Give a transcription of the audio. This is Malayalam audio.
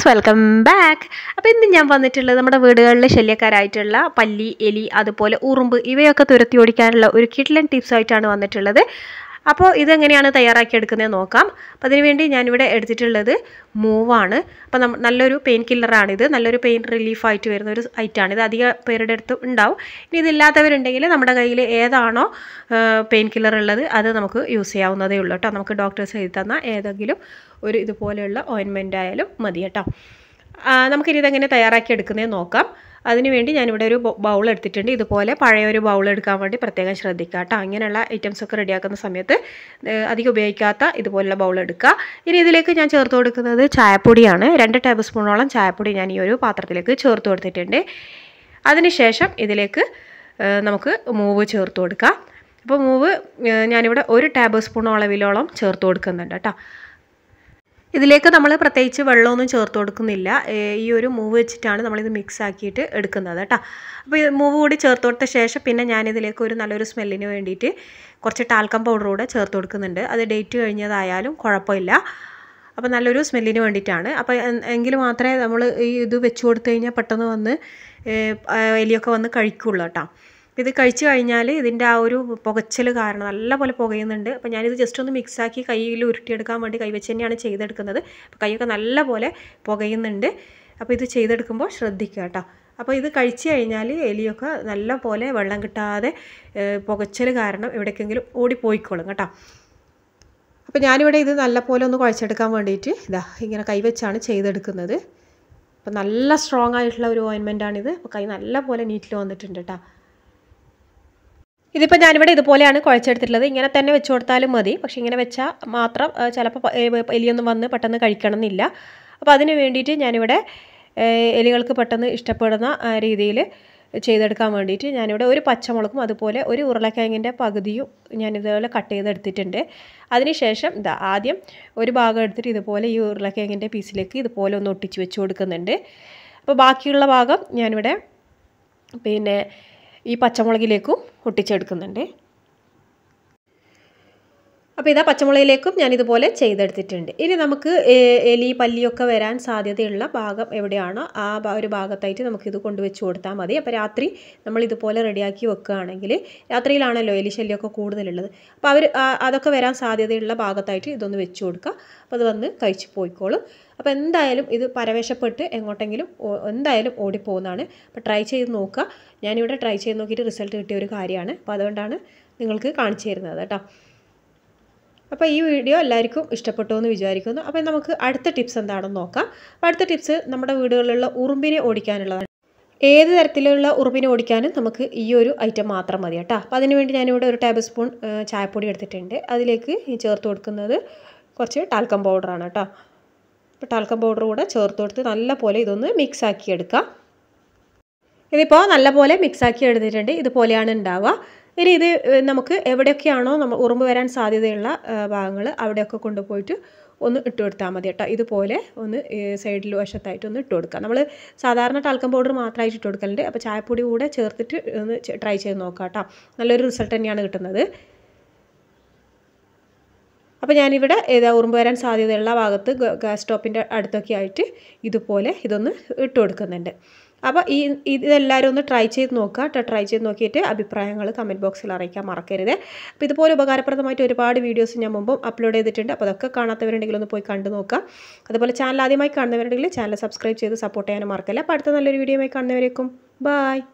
ഫ്രണ്ട്സ് വെൽക്കം ബാക്ക് അപ്പോൾ ഇന്ന് ഞാൻ വന്നിട്ടുള്ളത് നമ്മുടെ വീടുകളിൽ ശല്യക്കാരായിട്ടുള്ള പല്ലി എലി അതുപോലെ ഉറുമ്പ് ഇവയൊക്കെ തുരത്തി ഓടിക്കാനുള്ള ഒരു കിഡ്ലൻ ടിപ്സായിട്ടാണ് വന്നിട്ടുള്ളത് അപ്പോൾ ഇതെങ്ങനെയാണ് തയ്യാറാക്കിയെടുക്കുന്നത് നോക്കാം അപ്പോൾ അതിനുവേണ്ടി ഞാനിവിടെ എടുത്തിട്ടുള്ളത് മൂവാണ് അപ്പോൾ നമ്മൾ നല്ലൊരു പെയിൻ കില്ലറാണിത് നല്ലൊരു പെയിൻ റിലീഫായിട്ട് വരുന്ന ഒരു ഇത് അധിക പേരുടെ അടുത്ത് ഉണ്ടാവും ഇനി ഇതില്ലാത്തവരുണ്ടെങ്കിൽ നമ്മുടെ കയ്യിൽ ഏതാണോ പെയിൻ കില്ലർ ഉള്ളത് അത് നമുക്ക് യൂസ് ചെയ്യാവുന്നതേ ഉള്ളൂ കേട്ടോ നമുക്ക് ഡോക്ടേഴ്സ് എഴുതി തന്ന ഏതെങ്കിലും ഒരു ഇതുപോലെയുള്ള ഓയിൻമെൻ്റ് ആയാലും മതി കേട്ടോ നമുക്കിനി ഇതെങ്ങനെ തയ്യാറാക്കി എടുക്കുന്നതെന്ന് നോക്കാം അതിനുവേണ്ടി ഞാനിവിടെ ഒരു ബൗൾ എടുത്തിട്ടുണ്ട് ഇതുപോലെ പഴയ ഒരു ബൗൾ എടുക്കാൻ വേണ്ടി പ്രത്യേകം ശ്രദ്ധിക്കുക കേട്ടോ ഇങ്ങനെയുള്ള ഐറ്റംസൊക്കെ റെഡിയാക്കുന്ന സമയത്ത് അധികം ഉപയോഗിക്കാത്ത ഇതുപോലുള്ള ബൗൾ എടുക്കുക ഇനി ഇതിലേക്ക് ഞാൻ ചേർത്ത് കൊടുക്കുന്നത് ചായപ്പൊടിയാണ് രണ്ട് ടേബിൾ സ്പൂണോളം ചായപ്പൊടി ഞാൻ ഈ ഒരു പാത്രത്തിലേക്ക് ചേർത്ത് കൊടുത്തിട്ടുണ്ട് അതിനുശേഷം ഇതിലേക്ക് നമുക്ക് മൂവ് ചേർത്ത് കൊടുക്കാം അപ്പോൾ മൂവ് ഞാനിവിടെ ഒരു ടേബിൾ സ്പൂൺ അളവിലോളം ചേർത്ത് കൊടുക്കുന്നുണ്ട് കേട്ടോ ഇതിലേക്ക് നമ്മൾ പ്രത്യേകിച്ച് വെള്ളമൊന്നും ചേർത്ത് കൊടുക്കുന്നില്ല ഈ ഒരു മൂവ് വെച്ചിട്ടാണ് നമ്മളിത് മിക്സ് ആക്കിയിട്ട് എടുക്കുന്നത് കേട്ടോ അപ്പോൾ ഈ മൂവ് കൂടി ചേർത്ത് കൊടുത്ത ശേഷം പിന്നെ ഞാനിതിലേക്ക് ഒരു നല്ലൊരു സ്മെല്ലിന് വേണ്ടിയിട്ട് കുറച്ച് ടാൽക്കം പൗഡർ കൂടെ ചേർത്ത് കൊടുക്കുന്നുണ്ട് അത് ഡേറ്റ് കഴിഞ്ഞതായാലും കുഴപ്പമില്ല അപ്പോൾ നല്ലൊരു സ്മെല്ലിന് വേണ്ടിയിട്ടാണ് അപ്പോൾ എങ്കിൽ മാത്രമേ നമ്മൾ ഈ ഇത് വെച്ച് കൊടുത്തു കഴിഞ്ഞാൽ പെട്ടെന്ന് വന്ന് എലിയൊക്കെ വന്ന് കഴിക്കുള്ളൂ കേട്ടോ ഇത് കഴിച്ചു കഴിഞ്ഞാൽ ഇതിൻ്റെ ആ ഒരു പുകച്ചൽ കാരണം നല്ലപോലെ പുകയുന്നുണ്ട് അപ്പോൾ ഞാനിത് ജസ്റ്റ് ഒന്ന് മിക്സാക്കി കയ്യിൽ ഉരുട്ടിയെടുക്കാൻ വേണ്ടി കൈവച്ച് തന്നെയാണ് ചെയ്തെടുക്കുന്നത് അപ്പോൾ കൈയൊക്കെ നല്ലപോലെ പുകയുന്നുണ്ട് അപ്പോൾ ഇത് ചെയ്തെടുക്കുമ്പോൾ ശ്രദ്ധിക്കുക കേട്ടോ അപ്പോൾ ഇത് കഴിച്ചു കഴിഞ്ഞാൽ എലിയൊക്കെ നല്ല പോലെ വെള്ളം കിട്ടാതെ പുകച്ചൽ കാരണം എവിടേക്കെങ്കിലും ഓടിപ്പോയിക്കോളും കേട്ടോ അപ്പോൾ ഞാനിവിടെ ഇത് നല്ല പോലെ ഒന്ന് കുഴച്ചെടുക്കാൻ വേണ്ടിയിട്ട് ഇതാ ഇങ്ങനെ കൈവച്ചാണ് ചെയ്തെടുക്കുന്നത് അപ്പോൾ നല്ല സ്ട്രോങ് ആയിട്ടുള്ള ഒരു ആണിത് അപ്പോൾ കൈ നല്ല പോലെ നീറ്റിൽ വന്നിട്ടുണ്ട് കേട്ടോ ഇതിപ്പോൾ ഞാനിവിടെ ഇതുപോലെയാണ് കുഴച്ചെടുത്തിട്ടുള്ളത് ഇങ്ങനെ തന്നെ വെച്ച് കൊടുത്താലും മതി പക്ഷേ ഇങ്ങനെ വെച്ചാൽ മാത്രം ചിലപ്പോൾ എലിയൊന്നും വന്ന് പെട്ടെന്ന് കഴിക്കണം എന്നില്ല അപ്പോൾ അതിന് വേണ്ടിയിട്ട് ഞാനിവിടെ എലികൾക്ക് പെട്ടെന്ന് ഇഷ്ടപ്പെടുന്ന രീതിയിൽ ചെയ്തെടുക്കാൻ വേണ്ടിയിട്ട് ഞാനിവിടെ ഒരു പച്ചമുളകും അതുപോലെ ഒരു ഉരുളക്കിഴങ്ങിൻ്റെ പകുതിയും ഞാൻ ഇതുപോലെ കട്ട് ചെയ്തെടുത്തിട്ടുണ്ട് അതിനുശേഷം ഇതാ ആദ്യം ഒരു ഭാഗം എടുത്തിട്ട് ഇതുപോലെ ഈ ഉരുളക്കിഴങ്ങിൻ്റെ പീസിലേക്ക് ഇതുപോലെ ഒന്ന് ഒട്ടിച്ച് വെച്ച് കൊടുക്കുന്നുണ്ട് അപ്പോൾ ബാക്കിയുള്ള ഭാഗം ഞാനിവിടെ പിന്നെ ഈ പച്ചമുളകിലേക്കും ഒട്ടിച്ചെടുക്കുന്നുണ്ട് അപ്പോൾ ഇതാ പച്ചമുളകിലേക്കും ഞാൻ ഇതുപോലെ ചെയ്തെടുത്തിട്ടുണ്ട് ഇനി നമുക്ക് എലി പല്ലിയൊക്കെ വരാൻ സാധ്യതയുള്ള ഭാഗം എവിടെയാണോ ആ ഒരു ഭാഗത്തായിട്ട് നമുക്കിത് കൊണ്ടുവച്ച് കൊടുത്താൽ മതി അപ്പോൾ രാത്രി നമ്മൾ ഇതുപോലെ റെഡിയാക്കി വെക്കുകയാണെങ്കിൽ രാത്രിയിലാണല്ലോ എലി ശല്യമൊക്കെ കൂടുതലുള്ളത് അപ്പോൾ അവർ അതൊക്കെ വരാൻ സാധ്യതയുള്ള ഭാഗത്തായിട്ട് ഇതൊന്ന് വെച്ച് കൊടുക്കുക അപ്പോൾ അത് വന്ന് കഴിച്ച് പോയിക്കോളും അപ്പോൾ എന്തായാലും ഇത് പരവേശപ്പെട്ട് എങ്ങോട്ടെങ്കിലും എന്തായാലും ഓടിപ്പോകുന്നതാണ് അപ്പോൾ ട്രൈ ചെയ്ത് നോക്കുക ഞാനിവിടെ ട്രൈ ചെയ്ത് നോക്കിയിട്ട് റിസൾട്ട് കിട്ടിയ ഒരു കാര്യമാണ് അപ്പോൾ അതുകൊണ്ടാണ് നിങ്ങൾക്ക് കാണിച്ചു തരുന്നത് കേട്ടോ അപ്പോൾ ഈ വീഡിയോ എല്ലാവർക്കും ഇഷ്ടപ്പെട്ടു എന്ന് വിചാരിക്കുന്നു അപ്പോൾ നമുക്ക് അടുത്ത ടിപ്സ് എന്താണെന്ന് നോക്കാം അടുത്ത ടിപ്സ് നമ്മുടെ വീടുകളിലുള്ള ഉറുമ്പിനെ ഓടിക്കാനുള്ളതാണ് ഏത് തരത്തിലുള്ള ഉറുമ്പിനെ ഓടിക്കാനും നമുക്ക് ഈ ഒരു ഐറ്റം മാത്രം മതി കേട്ടോ അപ്പോൾ അതിനുവേണ്ടി ഞാനിവിടെ ഒരു ടേബിൾ സ്പൂൺ ചായപ്പൊടി എടുത്തിട്ടുണ്ട് അതിലേക്ക് ചേർത്ത് കൊടുക്കുന്നത് കുറച്ച് ടാൽക്കം പൗഡറാണ് കേട്ടോ അപ്പോൾ ടാൽക്കം പൗഡർ കൂടെ ചേർത്ത് കൊടുത്ത് നല്ലപോലെ ഇതൊന്ന് മിക്സ് ആക്കി എടുക്കാം ഇതിപ്പോൾ നല്ലപോലെ മിക്സ് ആക്കി എടുത്തിട്ടുണ്ട് ഇതുപോലെയാണ് ഉണ്ടാവുക ഇനി ഇത് നമുക്ക് എവിടെയൊക്കെയാണോ നമ്മൾ ഉറുമ്പ് വരാൻ സാധ്യതയുള്ള ഭാഗങ്ങൾ അവിടെയൊക്കെ കൊണ്ടുപോയിട്ട് ഒന്ന് ഇട്ട് കൊടുത്താൽ മതി കേട്ടോ ഇതുപോലെ ഒന്ന് സൈഡിൽ വശത്തായിട്ട് ഒന്ന് ഇട്ട് കൊടുക്കുക നമ്മൾ സാധാരണ ടാൽക്കം പൗഡർ മാത്രമായിട്ട് ഇട്ട് കൊടുക്കലുണ്ട് അപ്പോൾ ചായപ്പൊടി കൂടെ ചേർത്തിട്ട് ഒന്ന് ട്രൈ ചെയ്ത് നോക്കാം കേട്ടോ നല്ലൊരു റിസൾട്ട് തന്നെയാണ് കിട്ടുന്നത് അപ്പോൾ ഞാനിവിടെ ഏതാ ഉറുമ്പ് വരാൻ സാധ്യതയുള്ള ഭാഗത്ത് ഗ്യാസ് സ്റ്റോപ്പിൻ്റെ അടുത്തൊക്കെ ആയിട്ട് ഇതുപോലെ ഇതൊന്ന് ഇട്ട് കൊടുക്കുന്നുണ്ട് അപ്പോൾ ഈ ഇതെല്ലാവരും ഒന്ന് ട്രൈ ചെയ്ത് നോക്കുക കേട്ടോ ട്രൈ ചെയ്ത് നോക്കിയിട്ട് അഭിപ്രായങ്ങൾ കമൻറ്റ് ബോക്സിൽ അറിയിക്കാൻ മറക്കരുത് അപ്പോൾ ഇതുപോലെ ഉപകാരപ്രദമായിട്ട് ഒരുപാട് വീഡിയോസ് ഞാൻ മുമ്പും അപ്ലോഡ് ചെയ്തിട്ടുണ്ട് അപ്പോൾ അതൊക്കെ കാണാത്തവരുണ്ടെങ്കിൽ ഒന്ന് പോയി കണ്ടു നോക്കുക അതുപോലെ ചാനൽ ആദ്യമായി കാണുന്നവരുണ്ടെങ്കിൽ ചാനൽ സബ്സ്ക്രൈബ് ചെയ്ത് സപ്പോർട്ട് ചെയ്യാനും മറക്കില്ല അപ്പോൾ അടുത്ത നല്ലൊരു വീഡിയോയുമായി കാണുന്നവരേക്കും ബായ്